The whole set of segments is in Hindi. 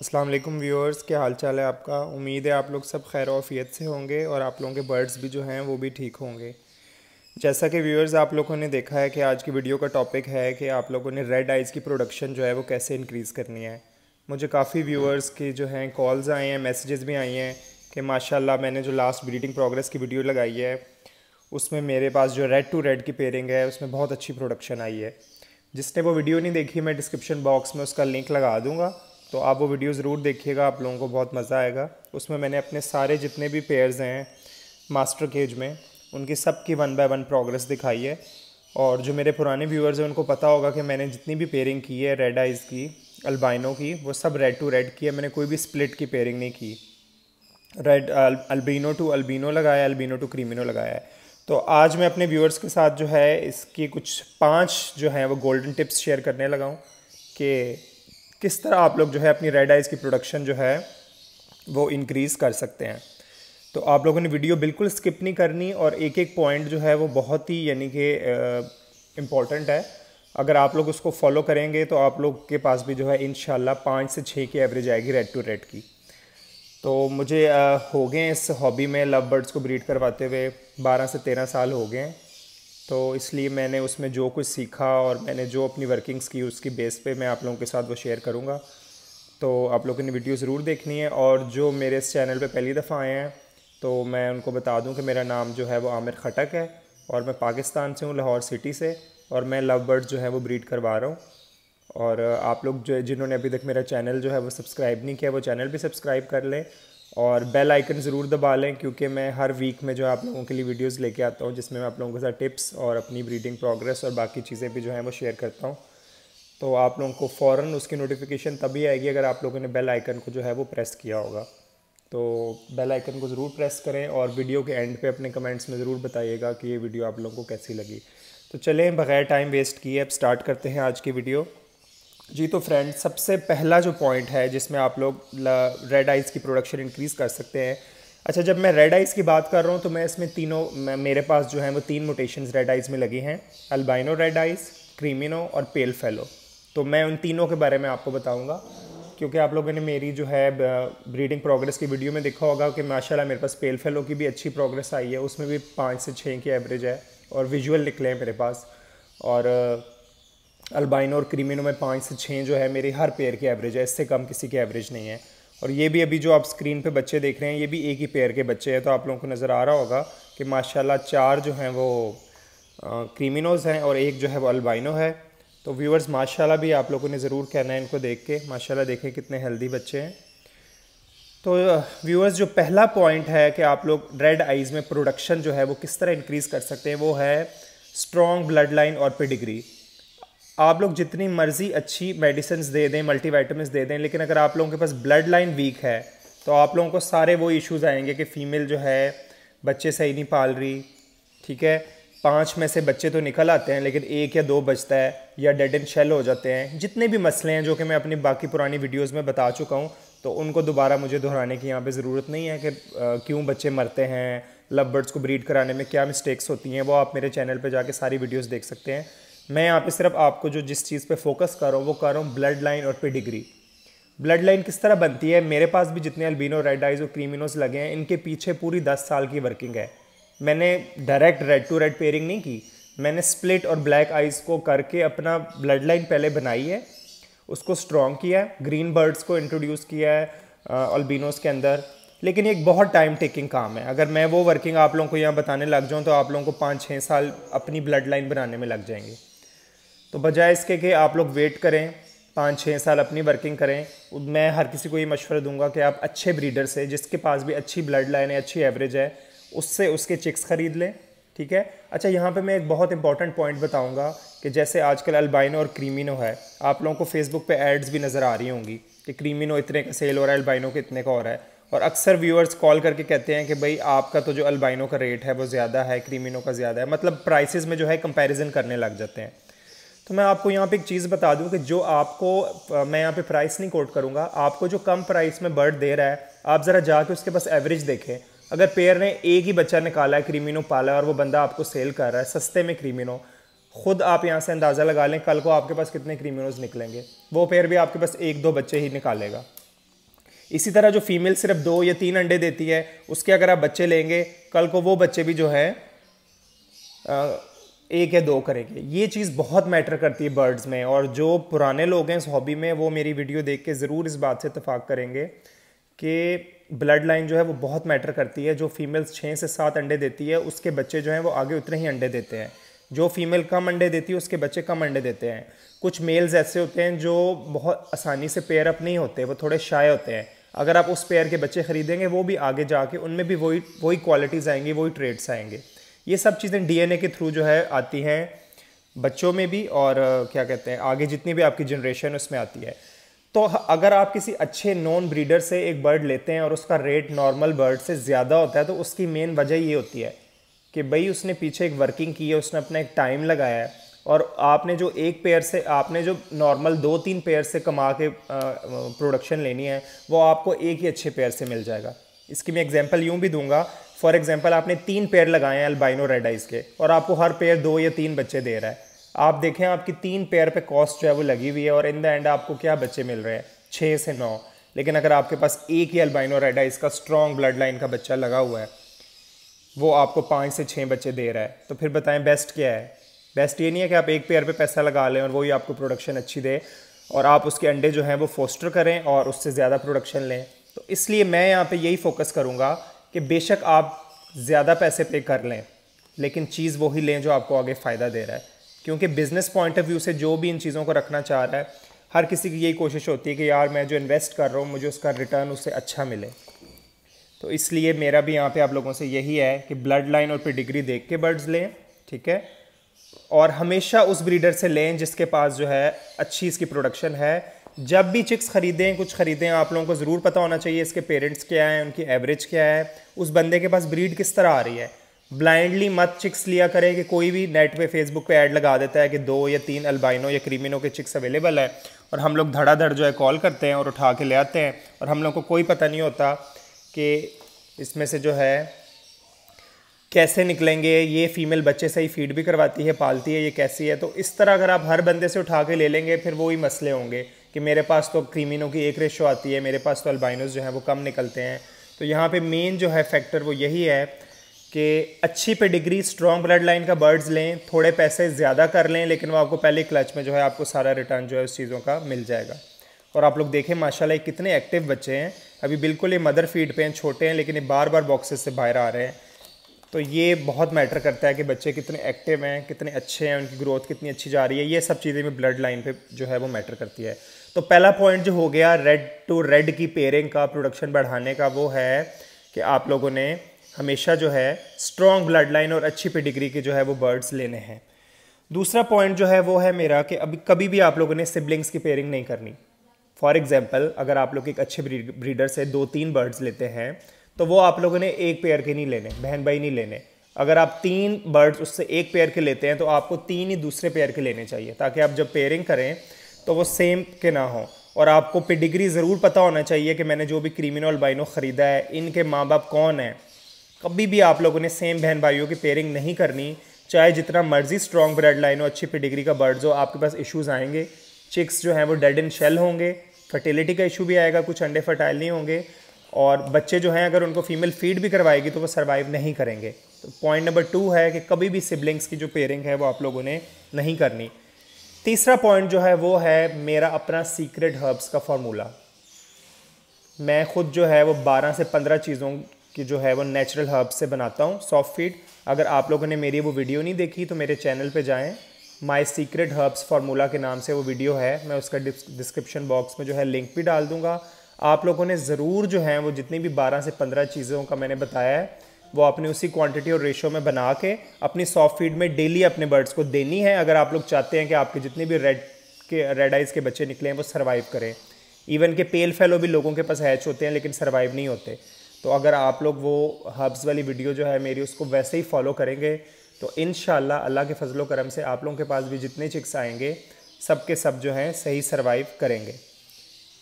अस्सलाम वालेकुम व्यूअर्स क्या हाल चाल है आपका उम्मीद है आप लोग सब खैर ऑफियत से होंगे और आप लोगों के बर्ड्स भी जो हैं वो भी ठीक होंगे जैसा कि व्यूअर्स आप लोगों ने देखा है कि आज की वीडियो का टॉपिक है कि आप लोगों ने रेड आइज़ की प्रोडक्शन जो है वो कैसे इंक्रीज़ करनी है मुझे काफ़ी व्यूअर्स की जो हैं कॉल्स आए हैं मैसेजेस भी आई हैं कि माशाल्लाह मैंने जो लास्ट ब्रीडिंग प्रोग्रेस की वीडियो लगाई है उसमें मेरे पास जो रेड टू रेड की पेयरिंग है उसमें बहुत अच्छी प्रोडक्शन आई है जिसने वो वीडियो नहीं देखी मैं डिस्क्रिप्शन बॉक्स में उसका लिंक लगा दूँगा तो आप वो वीडियो ज़रूर देखिएगा आप लोगों को बहुत मज़ा आएगा उसमें मैंने अपने सारे जितने भी पेयर्स हैं मास्टर केज में उनकी सब की वन बाय वन प्रोग्रेस दिखाई है और जो मेरे पुराने व्यूअर्स हैं उनको पता होगा कि मैंने जितनी भी पेयरिंग की है रेड आइज़ की अल्बाइनो की वो सब रेड टू रेड की है मैंने कोई भी स्प्लिट की पेयरिंग नहीं की रेड अल्बिनो टू अल्बिनो लगाया अल्बिनो टू क्रीमिनो लगाया है तो आज मैं अपने व्यूअर्स के साथ जो है इसकी कुछ पांच जो हैं वो गोल्डन टिप्स शेयर करने लगाऊँ कि किस तरह आप लोग जो है अपनी रेड आइज़ की प्रोडक्शन जो है वो इनक्रीज़ कर सकते हैं तो आप लोगों ने वीडियो बिल्कुल स्किप नहीं करनी और एक एक पॉइंट जो है वो बहुत ही यानी कि इम्पॉर्टेंट है अगर आप लोग उसको फॉलो करेंगे तो आप लोग के पास भी जो है इन पाँच से छः की एवरेज आएगी रेड टू रेड की तो मुझे आ, हो गए इस हॉबी में लव बर्ड्स को ब्रीड करवाते हुए बारह से तेरह साल हो गए तो इसलिए मैंने उसमें जो कुछ सीखा और मैंने जो अपनी वर्किंग्स की उसकी बेस पे मैं आप लोगों के साथ वो शेयर करूँगा तो आप लोगों ने वीडियो ज़रूर देखनी है और जो मेरे इस चैनल पे पहली दफ़ा आए हैं तो मैं उनको बता दूं कि मेरा नाम जो है वो आमिर खटक है और मैं पाकिस्तान से हूँ लाहौर सिटी से और मैं लव बर्ड जो है वो ब्रीड करवा रहा हूँ और आप लोग जो जिन्होंने अभी तक मेरा चैनल जो है वो सब्सक्राइब नहीं किया वो चैनल भी सब्सक्राइब कर लें और बेल आइकन ज़रूर दबा लें क्योंकि मैं हर वीक में जो है आप लोगों के लिए वीडियोस लेके आता हूँ जिसमें मैं आप लोगों के साथ टिप्स और अपनी ब्रीडिंग प्रोग्रेस और बाकी चीज़ें भी जो हैं वो शेयर करता हूँ तो आप लोगों को फ़ौर उसकी नोटिफिकेशन तभी आएगी अगर आप लोगों ने बेल आइकन को जो है वो प्रेस किया होगा तो बेल आइकन को ज़रूर प्रेस करें और वीडियो के एंड पे अपने कमेंट्स में ज़रूर बताइएगा कि ये वीडियो आप लोगों को कैसी लगी तो चलें बग़ैर टाइम वेस्ट किए अब स्टार्ट करते हैं आज की वीडियो जी तो फ्रेंड सबसे पहला जो पॉइंट है जिसमें आप लोग रेड आइस की प्रोडक्शन इंक्रीज़ कर सकते हैं अच्छा जब मैं रेड आइस की बात कर रहा हूँ तो मैं इसमें तीनों मेरे पास जो है वो तीन मोटेशन रेड आइस में लगी हैं अल्बाइनो रेड आइस क्रीमिनो और पेल फेलो तो मैं उन तीनों के बारे में आपको बताऊँगा क्योंकि आप लोगों ने मेरी जो है ब्रीडिंग प्रोग्रेस की वीडियो में देखा होगा कि माशाल्लाह मेरे पास पेल फेलो की भी अच्छी प्रोग्रेस आई है उसमें भी पाँच से छः की एवरेज है और विजुअल निकले हैं मेरे पास और अल्बाइनो और क्रीमिनो में पाँच से छः जो है मेरे हर पेयर की एवरेज है इससे कम किसी की एवरेज नहीं है और ये भी अभी जो आप स्क्रीन पे बच्चे देख रहे हैं ये भी एक ही पेयर के बच्चे हैं तो आप लोगों को नज़र आ रहा होगा कि माशाल्लाह चार जो हैं वो क्रीमिनोज हैं और एक जो है वो अल्बाइनो है तो व्यूवर्स माशाल्लाह भी आप लोगों ने ज़रूर कहना है इनको देख के माशाल्लाह देखें कितने हेल्दी बच्चे हैं तो व्यूअर्स जो पहला पॉइंट है कि आप लोग रेड आइज़ में प्रोडक्शन जो है वो किस तरह इंक्रीज़ कर सकते हैं वो है स्ट्रॉन्ग ब्लड लाइन और पेडिग्री आप लोग जितनी मर्जी अच्छी मेडिसिन दे दें मल्टीवाइटमिन दे दें लेकिन अगर आप लोगों के पास ब्लड लाइन वीक है तो आप लोगों को सारे वो इश्यूज आएंगे कि फ़ीमेल जो है बच्चे सही नहीं पाल रही ठीक है पाँच में से बच्चे तो निकल आते हैं लेकिन एक या दो बचता है या डेड एंड शेल हो जाते हैं जितने भी मसले हैं जो कि मैं अपनी बाकी पुरानी वीडियोस में बता चुका हूँ तो उनको दोबारा मुझे दोहराने की यहाँ पे ज़रूरत नहीं है कि क्यों बच्चे मरते हैं लव बर्ड्स को ब्रीड कराने में क्या मिस्टेक्स होती हैं वो आप मेरे चैनल पर जाके सारी वीडियोज़ देख सकते हैं मैं यहाँ पे सिर्फ आपको जो जिस चीज़ पे फोकस कर रहा हूँ वो कर रहा हूँ ब्लड लाइन और पेडिग्री ब्लड लाइन किस तरह बनती है मेरे पास भी जितने अल्बिनो रेड आइज़ और क्रीमिनोस लगे हैं इनके पीछे पूरी दस साल की वर्किंग है मैंने direct red to red pairing नहीं की मैंने स्प्लिट और ब्लैक आइज़ को करके अपना ब्लड लाइन पहले बनाई है उसको स्ट्रॉन्ग किया है ग्रीन बर्ड्स को इंट्रोड्यूस किया है अल्बिनोस के अंदर लेकिन ये एक बहुत टाइम टेकिंग काम है अगर मैं वो वर्किंग आप लोगों को यहाँ बताने लग जाऊँ तो आप लोगों को पाँच छः साल अपनी ब्लड लाइन बनाने में लग जाएंगे तो बजाय इसके कि आप लोग वेट करें पाँच छः साल अपनी वर्किंग करें मैं हर किसी को ये मशवरा दूंगा कि आप अच्छे ब्रीडर से जिसके पास भी अच्छी ब्लड लाइन है अच्छी एवरेज है उससे उसके चिक्स ख़रीद लें ठीक है अच्छा यहाँ पे मैं एक बहुत इंपॉर्टेंट पॉइंट बताऊँगा कि जैसे आजकल अल्बाइनो और क्रीमिनो है आप लोगों को फेसबुक पर एड्स भी नज़र आ रही होंगी कि क्रीमिनो इतने का सेल हो रहा है अल्बाइनो के इतने का हो रहा है और अक्सर व्यूअर्स कॉल करके कहते हैं कि भाई आपका तो जो अल्बाइनो का रेट है वो ज़्यादा है क्रीमिनो का ज़्यादा है मतलब प्राइसिस में जो है कंपेरिजन करने लग जाते हैं तो मैं आपको यहाँ पे एक चीज़ बता दूँ कि जो आपको मैं यहाँ पे प्राइस नहीं कोट करूँगा आपको जो कम प्राइस में बर्ड दे रहा है आप ज़रा जाके उसके पास एवरेज देखें अगर पेयर ने एक ही बच्चा निकाला है क्रीमिनो पाला और वो बंदा आपको सेल कर रहा है सस्ते में क्रीमिनो खुद आप यहाँ से अंदाज़ा लगा लें कल को आपके पास कितने क्रीमिनोज निकलेंगे वो पेयर भी आपके पास एक दो बच्चे ही निकालेगा इसी तरह जो फीमेल सिर्फ दो या तीन अंडे देती है उसके अगर आप बच्चे लेंगे कल को वो बच्चे भी जो हैं एक या दो करेंगे ये चीज़ बहुत मैटर करती है बर्ड्स में और जो पुराने लोग हैं इस हॉबी में वो मेरी वीडियो देख के ज़रूर इस बात से इतफाक़ करेंगे कि ब्लड लाइन जो है वो बहुत मैटर करती है जो फीमेल्स छः से सात अंडे देती है उसके बच्चे जो हैं वो आगे उतने ही अंडे देते हैं जो फीमेल कम अंडे देती है उसके बच्चे कम अंडे देते हैं कुछ मेल्स ऐसे होते हैं जो बहुत आसानी से पेयर अप नहीं होते वो थोड़े शाय होते हैं अगर आप उस पेयर के बच्चे खरीदेंगे वो भी आगे जाके उनमें भी वही वही क्वालिटीज़ आएंगी वही ट्रेड्स आएंगे ये सब चीज़ें डीएनए के थ्रू जो है आती हैं बच्चों में भी और क्या कहते हैं आगे जितनी भी आपकी जनरेशन उसमें आती है तो अगर आप किसी अच्छे नॉन ब्रीडर से एक बर्ड लेते हैं और उसका रेट नॉर्मल बर्ड से ज़्यादा होता है तो उसकी मेन वजह ये होती है कि भाई उसने पीछे एक वर्किंग की है उसने अपना एक टाइम लगाया है और आपने जो एक पेयर से आपने जो नॉर्मल दो तीन पेयर से कमा के प्रोडक्शन लेनी है वो आपको एक ही अच्छे पेयर से मिल जाएगा इसकी मैं एग्जांपल यूँ भी दूंगा फॉर एग्जाम्पल आपने तीन पेड़ लगाए हैं अल्बाइनो रेड आइज़ के और आपको हर पेड़ दो या तीन बच्चे दे रहा है आप देखें आपकी तीन पेड़ पे कॉस्ट जो है वो लगी हुई है और इन द एंड आपको क्या बच्चे मिल रहे हैं छः से नौ लेकिन अगर आपके पास एक ही अल्बाइनो रेड आइज़ का स्ट्रॉन्ग ब्लड लाइन का बच्चा लगा हुआ है वो आपको पाँच से छः बच्चे दे रहा है तो फिर बताएं बेस्ट क्या है बेस्ट ये नहीं है कि आप एक पेयर पे पैसा लगा लें और वही आपको प्रोडक्शन अच्छी दे और आप उसके अंडे जो हैं वो फोस्टर करें और उससे ज़्यादा प्रोडक्शन लें तो इसलिए मैं यहाँ पे यही फोकस करूँगा कि बेशक आप ज़्यादा पैसे पे कर लें लेकिन चीज़ वही लें जो आपको आगे फ़ायदा दे रहा है क्योंकि बिज़नेस पॉइंट ऑफ व्यू से जो भी इन चीज़ों को रखना चाह रहा है हर किसी की यही कोशिश होती है कि यार मैं जो इन्वेस्ट कर रहा हूँ मुझे उसका रिटर्न उससे अच्छा मिले तो इसलिए मेरा भी यहाँ पे आप लोगों से यही है कि ब्लड लाइन और पिडिग्री देख के बर्ड्स लें ठीक है और हमेशा उस ब्रीडर से लें जिसके पास जो है अच्छी इसकी प्रोडक्शन है जब भी चिक्स ख़रीदें कुछ ख़रीदें आप लोगों को ज़रूर पता होना चाहिए इसके पेरेंट्स क्या हैं उनकी एवरेज क्या है उस बंदे के पास ब्रीड किस तरह आ रही है ब्लाइंडली मत चिक्स लिया करें कि कोई भी नेट पे फेसबुक पे ऐड लगा देता है कि दो या तीन अल्बाइनो या क्रीमिनो के चिक्स अवेलेबल हैं और हम लोग धड़ाधड़ जो है कॉल करते हैं और उठा के ले आते हैं और हम लोग को कोई पता नहीं होता कि इसमें से जो है कैसे निकलेंगे ये फीमेल बच्चे से ही फीड भी करवाती है पालती है ये कैसी है तो इस तरह अगर आप हर बंदे से उठा के ले लेंगे फिर वो ही मसले होंगे कि मेरे पास तो क्रीमिनो की एक रेशो आती है मेरे पास तो अल्बाइनोज जो हैं वो कम निकलते हैं तो यहाँ पे मेन जो है फैक्टर वो यही है कि अच्छी pedigree strong blood line का बर्ड्स लें थोड़े पैसे ज़्यादा कर लें लेकिन वो आपको पहले क्लच में जो है आपको सारा रिटर्न जो है उस चीज़ों का मिल जाएगा और आप लोग देखें माशाल्लाह कितने एक्टिव बच्चे हैं अभी बिल्कुल ये मदर फीड पे हैं छोटे हैं लेकिन ये बार बार बॉक्सेस से बाहर आ रहे हैं तो ये बहुत मैटर करता है कि बच्चे कितने एक्टिव हैं कितने अच्छे हैं उनकी ग्रोथ कितनी अच्छी जा रही है ये सब चीज़ें भी ब्लड लाइन पर जो है वो मैटर करती है तो पहला पॉइंट जो हो गया रेड टू रेड की पेयरिंग का प्रोडक्शन बढ़ाने का वो है कि आप लोगों ने हमेशा जो है स्ट्रॉन्ग ब्लड लाइन और अच्छी पेडिग्री के जो है वो बर्ड्स लेने हैं दूसरा पॉइंट जो है वो है मेरा कि अभी कभी भी आप लोगों ने सिबलिंग्स की पेयरिंग नहीं करनी फॉर एग्जाम्पल अगर आप लोग एक अच्छे ब्रीडर से दो तीन बर्ड्स लेते हैं तो वो आप लोगों ने एक पेयर के नहीं लेने बहन भाई नहीं लेने अगर आप तीन बर्ड्स उससे एक पेयर के लेते हैं तो आपको तीन ही दूसरे पेयर के लेने चाहिए ताकि आप जब पेयरिंग करें तो वो सेम के ना हो और आपको पिडिग्री ज़रूर पता होना चाहिए कि मैंने जो भी क्रीमिनल बाइनो ख़रीदा है इनके माँ बाप कौन हैं कभी भी आप लोगों ने सेम बहन भाइयों की पेयरिंग नहीं करनी चाहे जितना मर्जी स्ट्रॉन्ग ब्रेड लाइन हो अच्छी पिडिग्री का बर्ड्स हो आपके पास इश्यूज़ आएंगे चिक्स जो हैं वो डेड एंड शेल होंगे फर्टिलिटी का इशू भी आएगा कुछ अंडे फर्टाइल नहीं होंगे और बच्चे जो हैं अगर उनको फीमेल फीड भी करवाएगी तो वो सर्वाइव नहीं करेंगे तो पॉइंट नंबर टू है कि कभी भी सिबलिंग्स की जो पेयरिंग है वो आप लोगों ने नहीं करनी तीसरा पॉइंट जो है वो है मेरा अपना सीक्रेट हर्ब्स का फार्मूला मैं खुद जो है वो 12 से 15 चीज़ों की जो है वो नेचुरल हर्ब्स से बनाता हूँ सॉफ्ट फीड अगर आप लोगों ने मेरी वो वीडियो नहीं देखी तो मेरे चैनल पे जाएं माय सीक्रेट हर्ब्स फार्मूला के नाम से वो वीडियो है मैं उसका डिस्क्रिप्शन बॉक्स में जो है लिंक भी डाल दूंगा आप लोगों ने ज़रूर जो है वो जितनी भी बारह से पंद्रह चीज़ों का मैंने बताया है वो आपने उसी क्वांटिटी और रेशो में बना के अपनी सॉफ्ट फीड में डेली अपने बर्ड्स को देनी है अगर आप लोग चाहते हैं कि आपके जितने भी रेड के रेड आइज़ के बच्चे निकले हैं वो सर्वाइव करें इवन के पेल फेलो भी लोगों के पास हैच होते हैं लेकिन सर्वाइव नहीं होते तो अगर आप लोग वो हर्ब्स वाली वीडियो जो है मेरी उसको वैसे ही फॉलो करेंगे तो इन अल्लाह के फजलो करम से आप लोगों के पास भी जितने चिक्स आएंगे सब के सब जो हैं सही सर्वाइव करेंगे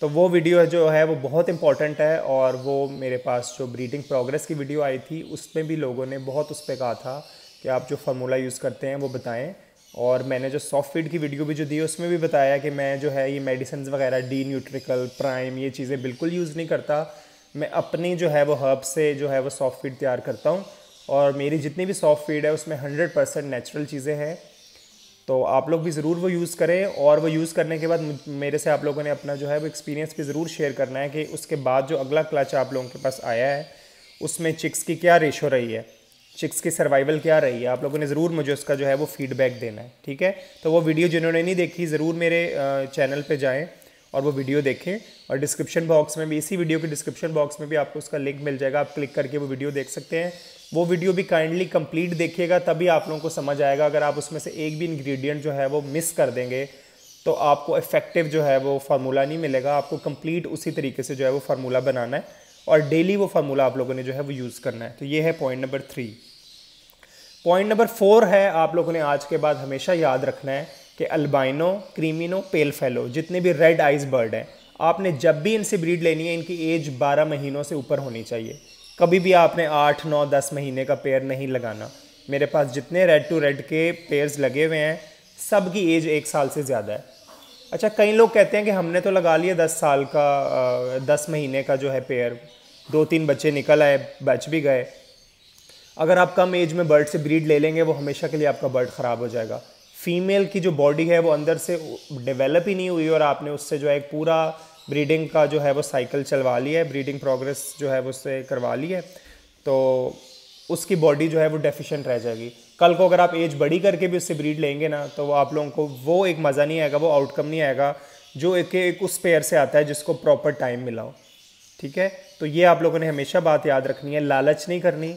तो वो वीडियो जो है वो बहुत इंपॉर्टेंट है और वो मेरे पास जो ब्रीडिंग प्रोग्रेस की वीडियो आई थी उसमें भी लोगों ने बहुत उस पर कहा था कि आप जो फार्मूला यूज़ करते हैं वो बताएं और मैंने जो सॉफ्ट फीड की वीडियो भी जो दी उसमें भी बताया कि मैं जो है ये मेडिसिन वगैरह डी न्यूट्रिकल प्राइम ये चीज़ें बिल्कुल यूज़ नहीं करता मैं अपनी जो है वो हर्ब से जो है वो सॉफ्ट फीड तैयार करता हूँ और मेरी जितनी भी सॉफ्ट फीड है उसमें हंड्रेड परसेंट नेचुरल चीज़ें हैं तो आप लोग भी ज़रूर वो यूज़ करें और वो यूज़ करने के बाद मेरे से आप लोगों ने अपना जो है वो एक्सपीरियंस भी ज़रूर शेयर करना है कि उसके बाद जो अगला क्लच आप लोगों के पास आया है उसमें चिक्स की क्या रेशो रही है चिक्स की सर्वाइवल क्या रही है आप लोगों ने ज़रूर मुझे उसका जो है वो फीडबैक देना है ठीक है तो वो वीडियो जिन्होंने नहीं देखी ज़रूर मेरे चैनल पर जाएँ और वो वीडियो देखें और डिस्क्रिप्शन बॉक्स में भी इसी वीडियो के डिस्क्रिप्शन बॉक्स में भी आपको उसका लिंक मिल जाएगा आप क्लिक करके वो वीडियो देख सकते हैं वो वीडियो भी काइंडली कंप्लीट देखिएगा तभी आप लोगों को समझ आएगा अगर आप उसमें से एक भी इंग्रेडिएंट जो है वो मिस कर देंगे तो आपको इफेक्टिव जो है वो फार्मूला नहीं मिलेगा आपको कंप्लीट उसी तरीके से जो है वो फार्मूला बनाना है और डेली वो फार्मूला आप लोगों ने जो है वो यूज़ करना है तो ये है point number three point number four है आप लोगों ने आज के बाद हमेशा याद रखना है कि अल्बाइनो क्रीमिनो पेल फेलो जितने भी रेड आइज बर्ड हैं आपने जब भी इनसे ब्रीड लेनी है इनकी एज 12 महीनों से ऊपर होनी चाहिए कभी भी आपने 8, 9, 10 महीने का पेयर नहीं लगाना मेरे पास जितने रेड टू रेड के पेयर्स लगे हुए हैं सब की एज एक साल से ज़्यादा है अच्छा कई लोग कहते हैं कि हमने तो लगा लिया दस साल का दस महीने का जो है पेयर दो तीन बच्चे निकल आए बच भी गए अगर आप कम एज में बर्ड से ब्रीड ले लेंगे वो हमेशा के लिए आपका बर्ड ख़राब हो जाएगा फीमेल की जो बॉडी है वो अंदर से डेवलप ही नहीं हुई और आपने उससे जो है पूरा ब्रीडिंग का जो है वो साइकिल चलवा लिया है ब्रीडिंग प्रोग्रेस जो है वो उससे करवा ली है तो उसकी बॉडी जो है वो डेफिशिएंट रह जाएगी कल को अगर आप एज बड़ी करके भी उससे ब्रीड लेंगे ना तो आप लोगों को वो एक मज़ा नहीं आएगा वो आउटकम नहीं आएगा जो एक एक उस पेयर से आता है जिसको प्रॉपर टाइम मिला हो ठीक है तो ये आप लोगों ने हमेशा बात याद रखनी है लालच नहीं करनी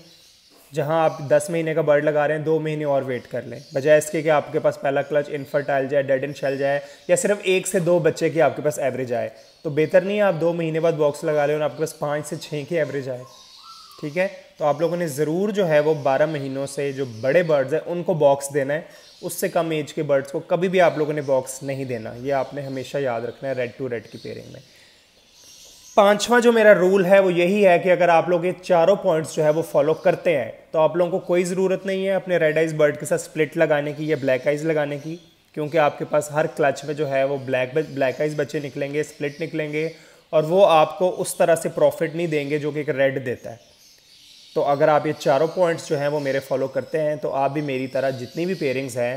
जहां आप 10 महीने का बर्ड लगा रहे हैं दो महीने और वेट कर लें बजाय इसके कि आपके पास पहला क्लच इनफर्टाइल जाए डेड एंड शेल जाए या सिर्फ एक से दो बच्चे की आपके पास एवरेज आए तो बेहतर नहीं है आप दो महीने बाद बॉक्स लगा लें और आपके पास पाँच से छः की एवरेज आए ठीक है तो आप लोगों ने ज़रूर जो है वो बारह महीनों से जो बड़े बर्ड्स हैं उनको बॉक्स देना है उससे कम एज के बर्ड्स को कभी भी आप लोगों ने बॉक्स नहीं देना ये आपने हमेशा याद रखना है रेड टू रेड की पेयरिंग में पांचवा जो मेरा रूल है वो यही है कि अगर आप लोग ये चारों पॉइंट्स जो है वो फॉलो करते हैं तो आप लोगों को कोई ज़रूरत नहीं है अपने रेड आइज बर्ड के साथ स्प्लिट लगाने की या ब्लैक आइज लगाने की क्योंकि आपके पास हर क्लच में जो है वो ब्लैक ब्लैक आइज बच्चे निकलेंगे स्प्लिट निकलेंगे और वो आपको उस तरह से प्रॉफिट नहीं देंगे जो कि एक रेड देता है तो अगर आप ये चारों पॉइंट्स जो हैं वो मेरे फॉलो करते हैं तो आप भी मेरी तरह जितनी भी पेयरिंग्स हैं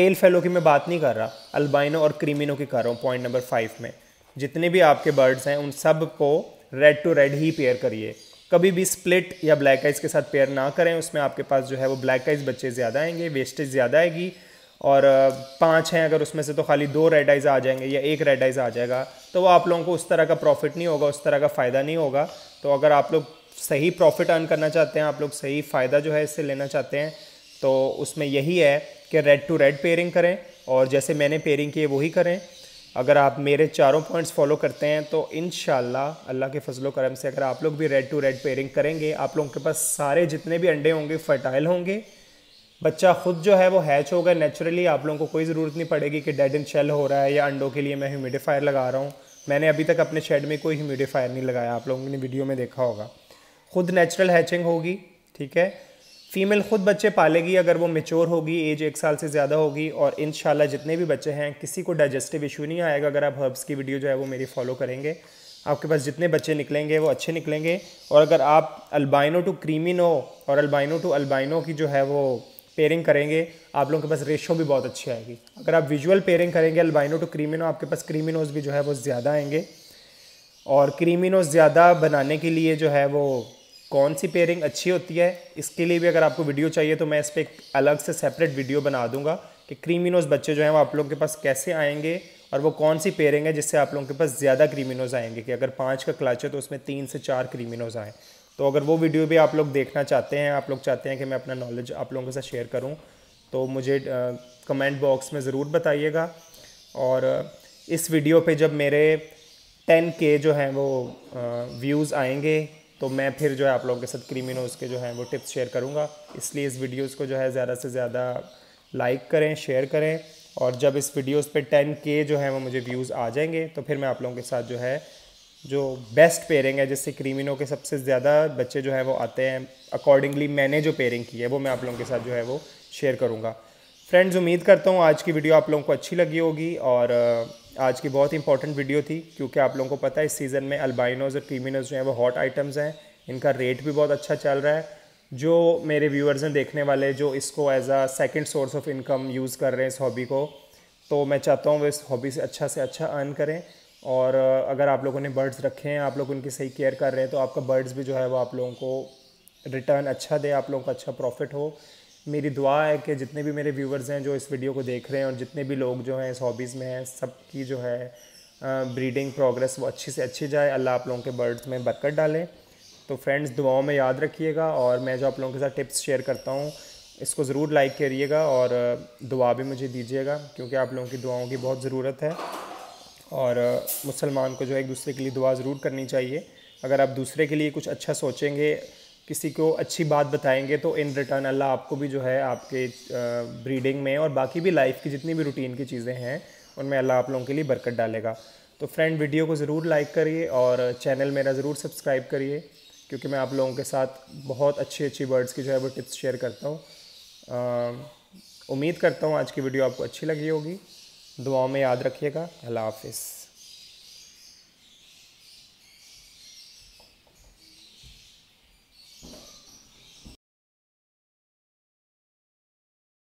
पेल फेलो की मैं बात नहीं कर रहा अल्बाइनो और क्रीमिनो की कर रहा हूँ पॉइंट नंबर फाइव में जितने भी आपके बर्ड्स हैं उन सब को रेड टू रेड ही पेयर करिए कभी भी स्प्लिट या ब्लैक आइज के साथ पेयर ना करें उसमें आपके पास जो है वो ब्लैक आइज बच्चे ज़्यादा आएंगे वेस्टेज ज़्यादा आएगी और पाँच हैं अगर उसमें से तो खाली दो रेड आइज़ आ जाएंगे या एक रेड आइज़ आ जाएगा तो वो आप लोगों को उस तरह का प्रॉफिट नहीं होगा उस तरह का फ़ायदा नहीं होगा तो अगर आप लोग सही प्रॉफिट अर्न करना चाहते हैं आप लोग सही फ़ायदा जो है इससे लेना चाहते हैं तो उसमें यही है कि रेड टू रेड पेयरिंग करें और जैसे मैंने पेयरिंग की है वही करें अगर आप मेरे चारों पॉइंट्स फॉलो करते हैं तो इन अल्लाह के फजलो करम से अगर आप लोग भी रेड टू रेड पेयरिंग करेंगे आप लोगों के पास सारे जितने भी अंडे होंगे फर्टाइल होंगे बच्चा खुद जो है वो हैच होगा नेचुरली आप लोगों को कोई ज़रूरत नहीं पड़ेगी कि डेड एंड शेल हो रहा है या अंडों के लिए मैं ह्यूमिडिफायर लगा रहा हूँ मैंने अभी तक अपने शेड में कोई ह्यूमिडिफायर नहीं लगाया आप लोगों ने वीडियो में देखा होगा खुद नेचुरल हैचिंग होगी ठीक है फीमेल ख़ुद बच्चे पालेगी अगर वो मेच्योर होगी एज एक साल से ज़्यादा होगी और इन जितने भी बच्चे हैं किसी को डाइजेस्टिव इशू नहीं आएगा अगर आप हर्ब्स की वीडियो जो है वो मेरी फॉलो करेंगे आपके पास जितने बच्चे निकलेंगे वो अच्छे निकलेंगे और अगर आप अल्बाइनो टू क्रीमिनो और अल्बाइनो टू अल्बाइनो की जो है वो पेयरिंग करेंगे आप लोगों के पास रेशो भी बहुत अच्छी आएगी अगर आप विजुअल पेयरिंग करेंगे अल्बाइनो टू क्रीमिनो आपके पास क्रीमिनोज भी जो है वो ज़्यादा आएंगे और क्रीमिनोज ज़्यादा बनाने के लिए जो है वो कौन सी पेयरिंग अच्छी होती है इसके लिए भी अगर आपको वीडियो चाहिए तो मैं इस पर एक अलग से सेपरेट वीडियो बना दूंगा कि क्रीमिनोज बच्चे जो हैं वो आप लोगों के पास कैसे आएंगे और वो कौन सी पेयरिंग है जिससे आप लोगों के पास ज़्यादा क्रीमिनोज आएंगे कि अगर पाँच का क्लच है तो उसमें तीन से चार क्रीमिनोज आएँ तो अगर वो वीडियो भी आप लोग देखना चाहते हैं आप लोग चाहते हैं कि मैं अपना नॉलेज आप लोगों के साथ शेयर करूँ तो मुझे कमेंट बॉक्स में ज़रूर बताइएगा और इस वीडियो पर जब मेरे टेन के जो हैं वो व्यूज़ आएंगे तो मैं फिर जो है आप लोगों के साथ क्रीमिनोज के जो हैं वो टिप्स शेयर करूँगा इसलिए इस वीडियोज़ को जो है ज़्यादा से ज़्यादा लाइक करें शेयर करें और जब इस वीडियोज़ पे के जो है वो मुझे व्यूज़ आ जाएंगे तो फिर मैं आप लोगों के साथ जो है जो बेस्ट पेयरिंग है जिससे क्रीमिनो के सबसे ज़्यादा बच्चे जो है वो आते हैं अकॉर्डिंगली मैंने जो पेयरिंग की है वो मैं आप लोगों के साथ जो है वो शेयर करूँगा फ्रेंड्स उम्मीद करता हूँ आज की वीडियो आप लोगों को अच्छी लगी होगी और आज की बहुत इंपॉर्टेंट वीडियो थी क्योंकि आप लोगों को पता है इस सीज़न में अल्बाइनोज और क्रीमिनोज जो हैं वो हॉट आइटम्स हैं इनका रेट भी बहुत अच्छा चल रहा है जो मेरे व्यूअर्स हैं देखने वाले जो इसको as a second source of income use कर रहे हैं इस हॉबी को तो मैं चाहता हूँ वो इस हॉबी से अच्छा से अच्छा अर्न करें और अगर आप लोगों ने बर्ड्स रखे हैं आप लोग उनकी सही केयर कर रहे हैं तो आपका बर्ड्स भी जो है वो आप लोगों को रिटर्न अच्छा दे आप लोगों का अच्छा प्रॉफिट हो मेरी दुआ है कि जितने भी मेरे व्यूवर्स हैं जो इस वीडियो को देख रहे हैं और जितने भी लोग जो हैं इस हॉबीज़ में हैं सबकी जो है ब्रीडिंग प्रोग्रेस वो अच्छी से अच्छी जाए अल्लाह आप लोगों के बर्ड्स में बरकत डाले तो फ्रेंड्स दुआओं में याद रखिएगा और मैं जो आप लोगों के साथ टिप्स शेयर करता हूँ इसको ज़रूर लाइक करिएगा और दुआ भी मुझे दीजिएगा क्योंकि आप लोगों की दुआओं की बहुत ज़रूरत है और मुसलमान को जो है एक दूसरे के लिए दुआ ज़रूर करनी चाहिए अगर आप दूसरे के लिए कुछ अच्छा सोचेंगे किसी को अच्छी बात बताएंगे तो इन रिटर्न अल्लाह आपको भी जो है आपके ब्रीडिंग में और बाकी भी लाइफ की जितनी भी रूटीन की चीज़ें हैं उनमें अल्लाह आप लोगों के लिए बरकत डालेगा तो फ्रेंड वीडियो को ज़रूर लाइक करिए और चैनल मेरा ज़रूर सब्सक्राइब करिए क्योंकि मैं आप लोगों के साथ बहुत अच्छी अच्छी वर्ड्स की जो है वो टिप्स शेयर करता हूँ उम्मीद करता हूँ आज की वीडियो आपको अच्छी लगी होगी दुआओं में याद रखिएगा अल्लाह हाफिज़